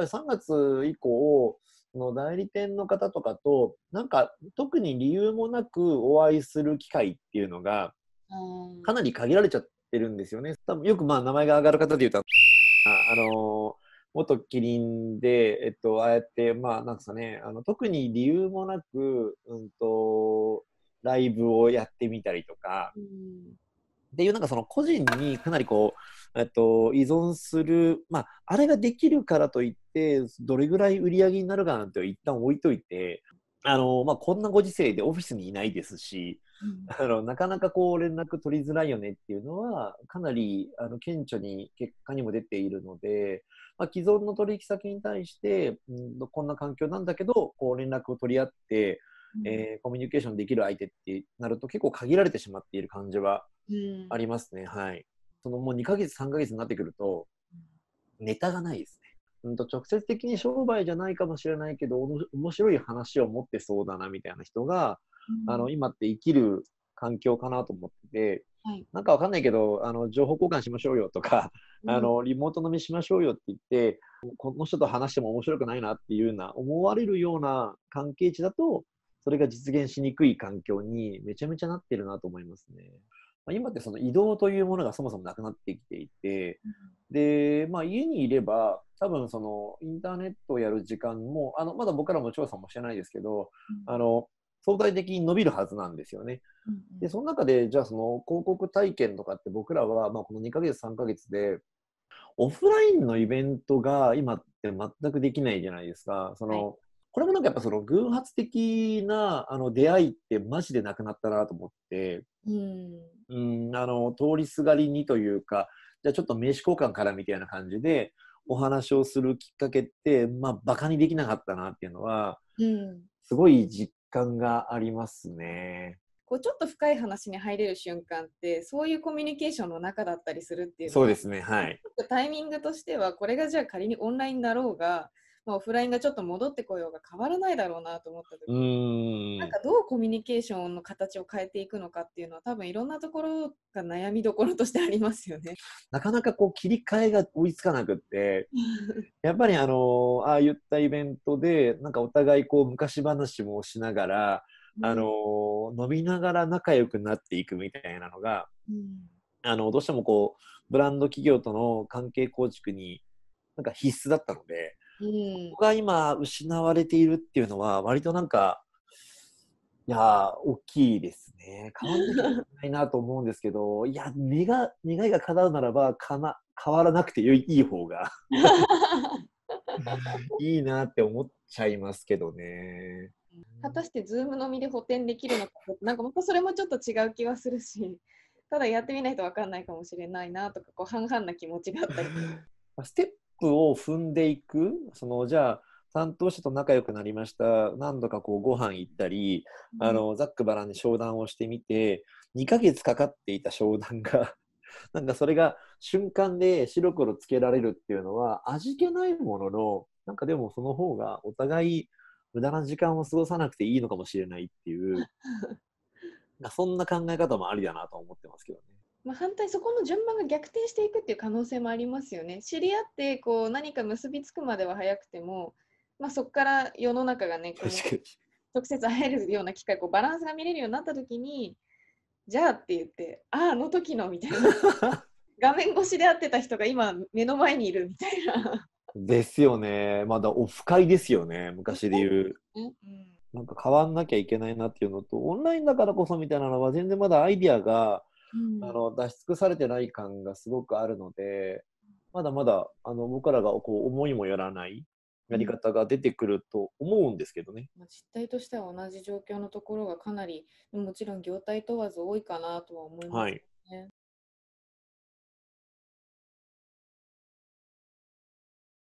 ぱり3月以降の代理店の方とかとなんか特に理由もなくお会いする機会っていうのがかなり限られちゃってるんですよね。多分よくまあ名前が上がる方で言うとあ、の元キリンで、えっと、ああやって、まあ、なんかね、あの特に理由もなく、うんと、ライブをやってみたりとか、うん、っていうなんかその個人にかなりこう、えっと、依存する、まあ、あれができるからといってどれぐらい売り上げになるかなんて一旦置いといてあの、まあ、こんなご時世でオフィスにいないですし、うん、あのなかなかこう連絡取りづらいよねっていうのはかなりあの顕著に結果にも出ているので、まあ、既存の取引先に対して、うん、こんな環境なんだけどこう連絡を取り合って。うん、えー、コミュニケーションできる相手ってなると結構限られてしまっている感じはありますね、はい。そのもう2ヶ月、3ヶ月になってくると、ネタがないですね。うんと直接的に商売じゃないかもしれないけど、面白い話を持ってそうだなみたいな人が、うん、あの今って生きる環境かなと思ってて、はい、なんかわかんないけど、あの情報交換しましょうよとか、うん、あのリモート飲みしましょうよって言って、この人と話しても面白くないなっていうような思われるような関係値だと、それが実現しにくい環境にめちゃめちゃなってるなと思いますね。まあ、今ってその移動というものがそもそもなくなってきていて、うん、で、まあ、家にいれば多分そのインターネットをやる時間もあのまだ僕らも調査もしてないですけど、うん、あの相対的に伸びるはずなんですよね。うんうん、でその中でじゃあその広告体験とかって僕らは、まあ、この2ヶ月3ヶ月でオフラインのイベントが今って全くできないじゃないですか。その、はいこれもなんかやっぱその偶発的なあの出会いってマジでなくなったなと思って、うん、うんあの通りすがりにというかじゃあちょっと名刺交換からみたいな感じでお話をするきっかけって、まあ、バカにできなかったなっていうのは、うん、すごい実感がありますね。こうちょっと深い話に入れる瞬間ってそういうコミュニケーションの中だったりするっていうそうですねはいタイミングとしてはこれがじゃあ仮にオンラインだろうがオフラインがちょっと戻ってこようが変わらないだろうなと思った時になんかどうコミュニケーションの形を変えていくのかっていうのは多分いろんなところが悩みどころとしてありますよね。なかなかこう切り替えが追いつかなくって やっぱりあのああいったイベントでなんかお互いこう昔話もしながら、うん、あの飲みながら仲良くなっていくみたいなのが、うん、あのどうしてもこうブランド企業との関係構築になんか必須だったので、ここが今失われているっていうのは割となんかいや大きいですね変わらないなと思うんですけど いや願願いが叶うならばかな変わらなくていい方がいいなって思っちゃいますけどね。果たして Zoom のみで補填できるのかなんかまたそれもちょっと違う気はするしただやってみないと分かんないかもしれないなとかこう半々な気持ちがあったり。ステップを踏んでいくそのじゃあ担当者と仲良くなりました何度かこうご飯行ったり、うん、あのざっくばらんに商談をしてみて2ヶ月かかっていた商談が なんかそれが瞬間で白黒つけられるっていうのは味気ないもののなんかでもその方がお互い無駄な時間を過ごさなくていいのかもしれないっていう そんな考え方もありだなと思ってますけどね。まあ、反対そこの順番が逆転していくっていう可能性もありますよね。知り合ってこう何か結びつくまでは早くても、まあ、そこから世の中がね直接会えるような機会こうバランスが見れるようになった時にじゃあって言ってあああの時のみたいな 画面越しで会ってた人が今目の前にいるみたいな。ですよねまだオフ会ですよね昔で言う。うんなんか変わんなきゃいけないなっていうのとオンラインだからこそみたいなのは全然まだアイディアがん、あの出し尽くされてない感がすごくあるのでまだまだあの僕らがこう思いもよらないやり方が出てくると思うんですけどね。実態としては同じ状況のところがかなりもちろん業態問わず多いかなとは思いますね。はい